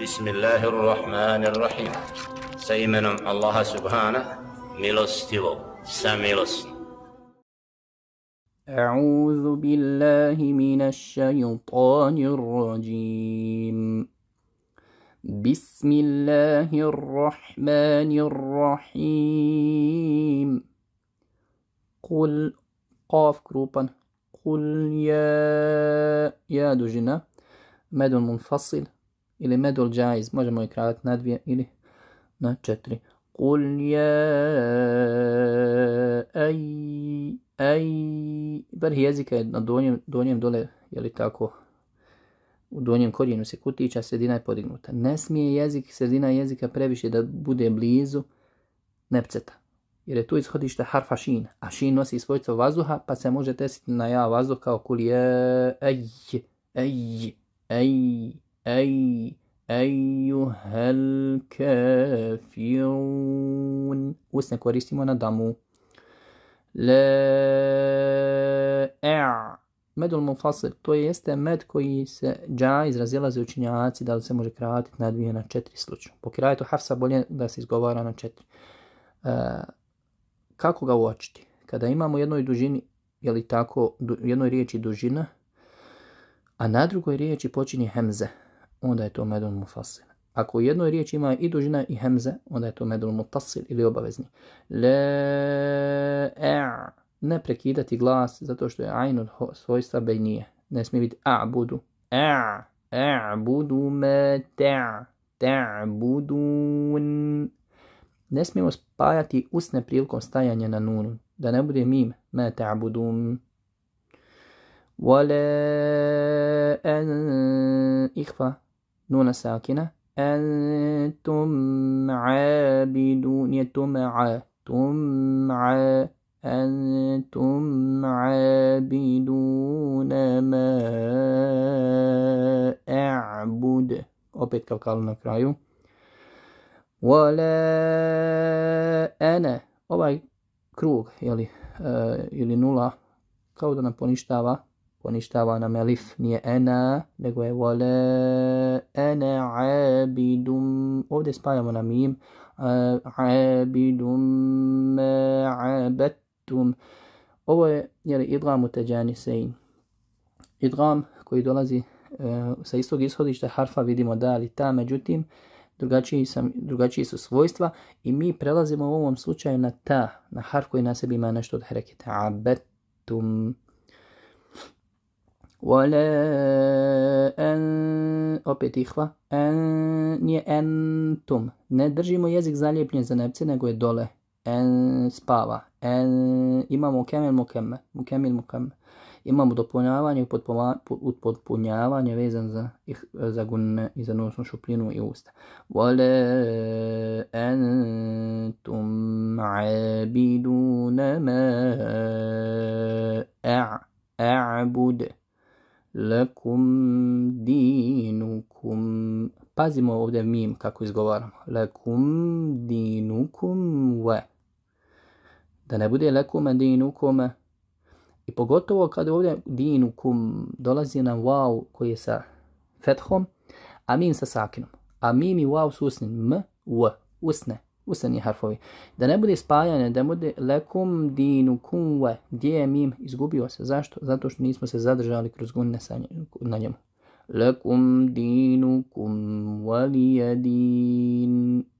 بسم الله الرحمن الرحيم imenom الله سبحانه milostivog ساميلوس أعوذ بالله من الشيطان الرجيم بسم الله الرحمن الرحيم قل قاف كروبا قل يا يا دجنة مد منفصل ili medul džajz, možemo i krat na dvije ili na četiri. Kul je ej, bar jezika je na donjem, donjem dole, je li tako, u donjem korijenu se kutića, sredina je podignuta. Ne smije jezik, sredina jezika previše da bude blizu nepceta. Jer je tu ishodište harfa šin, a šin nosi svojstvo vazduha, pa se može tesiti na ja vazduh kao kul je ej, ej, ej. أي أيها الكافرون na damu. Le, er, medul mufasir, to jeste med koji se dža izrazilaze učinjaci da li se može kratiti na dvije na četiri slučaje. Po to hafsa bolje da se izgovara na četiri. E, kako ga uočiti? Kada imamo jednoj dužini, je li tako, du, jednoj riječi dužina, a na drugoj riječi počinje hemze onda je to medul mufasil. Ako u jednoj riječi ima i dužina i hemze, onda je to medul mutasil ili obavezni. Le, er, Ne prekidati glas, zato što je ajn od svojstva bejnije. Ne smije biti a budu. E er, e, budu me te, Ne smijemo spajati usne prilikom stajanja na nunu. Da ne bude mim. Me te budum. Wale en ihva nuna sakina. Entum abidu, nije tum'a, tum'a, entum abiduna ma a'bud. Opet kalkalu na kraju. Wala ana. Ovaj krug, jeli, uh, eh, ili nula, kao da nam poništava poništava nam elif, nije ena, nego je vole ene abidum, ovdje spajamo na mim, abidum me abetum, ovo je jeli, idram u teđani sein. Idram koji dolazi e, sa istog ishodišta harfa vidimo da ali ta, međutim drugačiji, su svojstva i mi prelazimo u ovom slučaju na ta, na harf koji na sebi ima nešto od hereketa. Abetum. Wala an, opet ihva, an je entum. Ne držimo jezik zalijepljen za nepce, nego je dole. En spava. En, imamo kemel mukemme. Mukemil mukemme. Imamo dopunjavanje i podpunjavanje vezan za, za gunne i za nosnu šupljinu i usta. Wala entum abiduna ma a'bud lekum dinukum. Pazimo ovdje mim kako izgovaramo. Lekum dinukum ve. Da ne bude lekume dinukume. I pogotovo kada ovdje dinukum dolazi na vav koji je sa fethom, a mim sa sakinom. A mim i vav su usne. m, u, usne usrednji harfovi. Da ne bude spajanje, da bude lekum dinu kumve, gdje je mim, izgubio se. Zašto? Zato što nismo se zadržali kroz gunne na njemu. Lekum dinu kum din.